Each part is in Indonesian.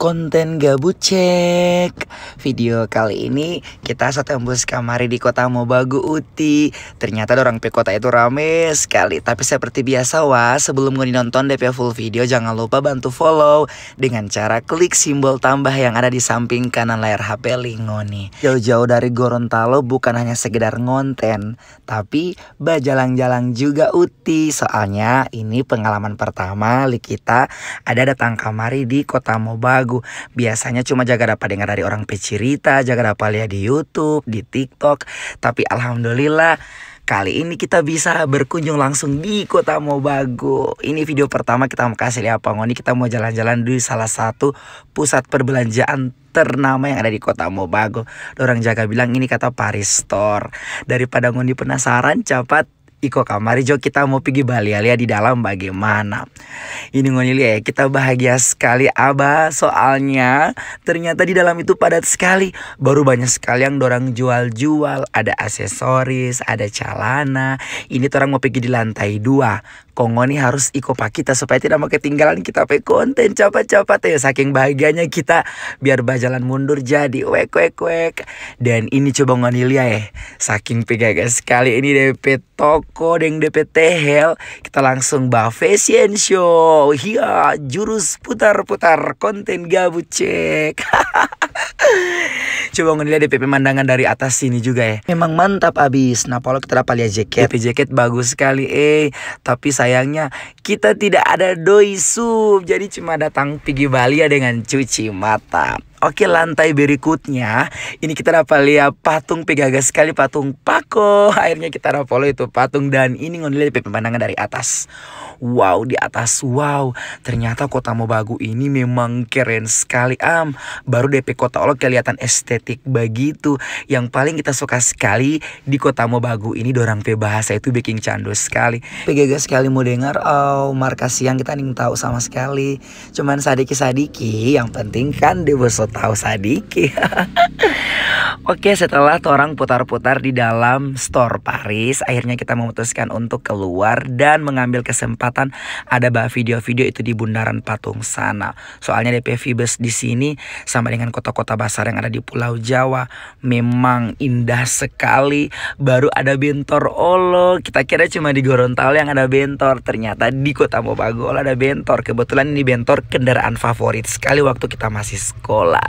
konten gabut cek Video kali ini kita satu embus kamari di kota Mobagu Uti Ternyata orang kota itu rame sekali Tapi seperti biasa wah sebelum gue nonton DP full video Jangan lupa bantu follow Dengan cara klik simbol tambah yang ada di samping kanan layar HP Lingoni Jauh-jauh dari Gorontalo bukan hanya sekedar ngonten Tapi bajalang-jalang juga Uti Soalnya ini pengalaman pertama li kita ada datang kamari di kota Mobagu lagu. Biasanya cuma jaga dapat dengar dari orang pecirita, jaga dapat lihat di YouTube, di TikTok. Tapi alhamdulillah Kali ini kita bisa berkunjung langsung di Kota Mobago. Ini video pertama kita mau kasih lihat Pak Ngoni. Kita mau jalan-jalan di salah satu pusat perbelanjaan ternama yang ada di Kota Mobago. Orang jaga bilang ini kata Paris Store. Daripada Ngoni penasaran, cepat Iko kamari jo kita mau pergi Bali alia di dalam bagaimana ini ngonili ya kita bahagia sekali abah soalnya ternyata di dalam itu padat sekali baru banyak sekali yang dorang jual-jual ada aksesoris ada celana ini orang mau pergi di lantai dua Kongo nih harus Iko pak kita supaya tidak mau ketinggalan kita pe konten cepat-cepat ya saking bahagianya kita biar bajalan mundur jadi wek wek wek dan ini coba ngonilia ya saking pegagas sekali ini dapat toko Deng DPT Hell kita langsung bahas fashion show iya jurus putar-putar konten gabut cek coba ngeliat DPP pemandangan dari atas sini juga ya memang mantap abis nah kalau kita dapat lihat jaket DP jaket bagus sekali eh tapi sayangnya kita tidak ada doi sup. jadi cuma datang pergi Bali ya dengan cuci mata Oke lantai berikutnya Ini kita dapat lihat patung Pegagas sekali Patung Pako Akhirnya kita dapat follow itu patung Dan ini ngondelnya di pemandangan dari atas Wow di atas wow Ternyata kota Mobagu ini memang keren sekali am Baru DP kota Allah kelihatan estetik begitu Yang paling kita suka sekali di kota Mobagu ini Dorang pe bahasa itu bikin candu sekali Pegagas sekali mau dengar Oh markas siang kita nih tahu sama sekali Cuman sadiki-sadiki yang penting kan besok tahu Sadiki. Oke, setelah orang putar-putar di dalam store Paris, akhirnya kita memutuskan untuk keluar dan mengambil kesempatan ada bah video-video itu di bundaran patung sana. Soalnya DP Vibes di sini sama dengan kota-kota besar yang ada di Pulau Jawa memang indah sekali. Baru ada bentor olo, kita kira cuma di Gorontalo yang ada bentor, ternyata di Kota Mobagola ada bentor. Kebetulan ini bentor kendaraan favorit sekali waktu kita masih sekolah.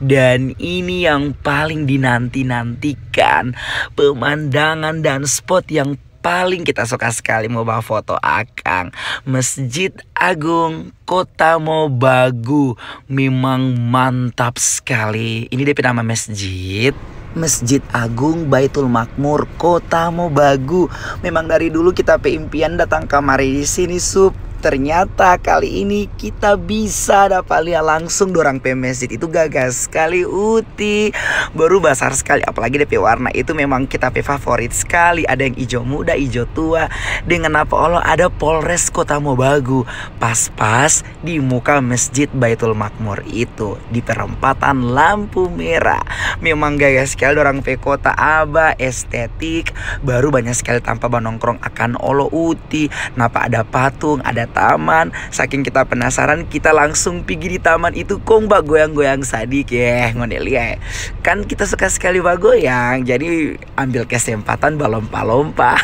Dan ini yang paling dinanti-nantikan Pemandangan dan spot yang paling kita suka sekali mau bawa foto Akang Masjid Agung Kota Mobagu memang mantap sekali Ini dia nama masjid Masjid Agung Baitul Makmur Kota Mobagu memang dari dulu kita impian datang kemari di sini sup ternyata kali ini kita bisa dapat lihat langsung dorang Masjid itu gagas sekali uti baru basar sekali apalagi DP warna itu memang kita favorit sekali ada yang hijau muda hijau tua dengan apa Allah ada Polres Kota Mobagu pas-pas di muka Masjid Baitul Makmur itu di perempatan lampu merah memang gagas sekali dorang P Kota Aba estetik baru banyak sekali tanpa banongkrong akan Allah Uti napa ada patung ada taman saking kita penasaran kita langsung pergi di taman itu kok mbak goyang-goyang sadik ya ya kan kita suka sekali bak goyang jadi ambil kesempatan balompa-lompa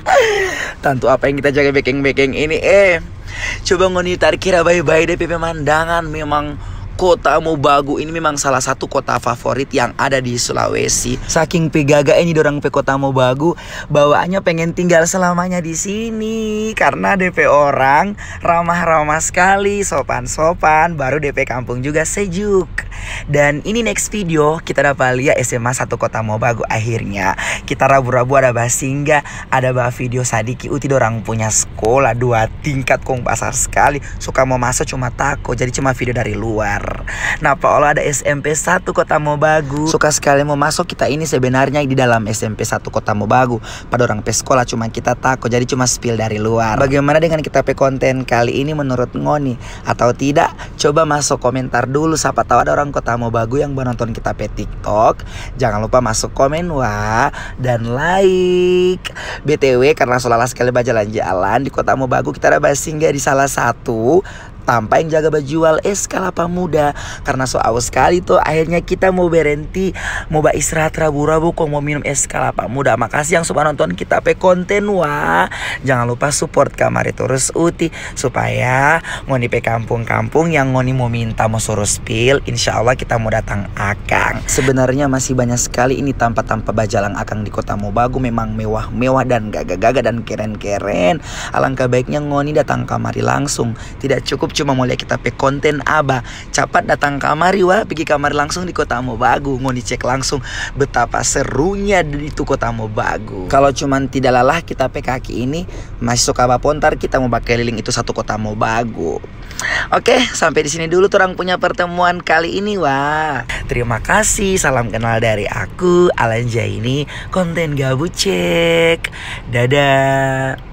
tentu apa yang kita jaga beking-beking ini eh coba ngonitar tarik kira baik baik deh pemandangan memang kota Mobagu ini memang salah satu kota favorit yang ada di Sulawesi. Saking pegaga ini dorang pe kota Mobagu, bawaannya pengen tinggal selamanya di sini karena DP orang ramah-ramah sekali, sopan-sopan, baru DP kampung juga sejuk. Dan ini next video kita dapat lihat SMA satu kota Mobagu akhirnya. Kita rabu-rabu ada Basinga, ada bah video Sadiki Uti dorang punya sekolah dua tingkat kong pasar sekali. Suka mau masuk cuma takut, jadi cuma video dari luar. Nah Pak Olo ada SMP 1 Kota Mobagu Suka sekali mau masuk kita ini sebenarnya di dalam SMP 1 Kota Mobagu Pada orang sekolah cuma kita takut jadi cuma spill dari luar Bagaimana dengan kita pe konten kali ini menurut Ngoni atau tidak Coba masuk komentar dulu siapa tahu ada orang kota mau bagus yang menonton kita pe TikTok. Jangan lupa masuk komen wah dan like. BTW karena selalu sekali jalan-jalan di kota mau bagus kita ada basing di salah satu tanpa yang jaga bajual es kelapa muda karena so aus sekali tuh akhirnya kita mau berhenti mau ba istirahat rabu-rabu kok mau minum es kelapa muda makasih yang suka nonton kita pe konten wah jangan lupa support kamari terus uti supaya di pe kampung-kampung yang Ngoni mau minta mau suruh spill, insya Allah kita mau datang Akang. Sebenarnya masih banyak sekali ini tanpa-tanpa bajalang Akang di kota Mobagu memang mewah-mewah dan gagah-gagah dan keren-keren. Alangkah baiknya Ngoni datang kamari langsung. Tidak cukup cuma mau lihat kita pe konten aba. Cepat datang kamari wah, pergi kamar langsung di kota Mobagu. Ngoni cek langsung betapa serunya di itu kota Mobagu. Kalau cuman tidak lelah kita pe kaki ini, masuk apa Pontar kita mau pakai liling itu satu kota Mobagu. Oke, sampai di sini dulu Turang punya pertemuan kali ini. Wah, terima kasih. Salam kenal dari aku, Alan ini konten Gabucek. Dadah.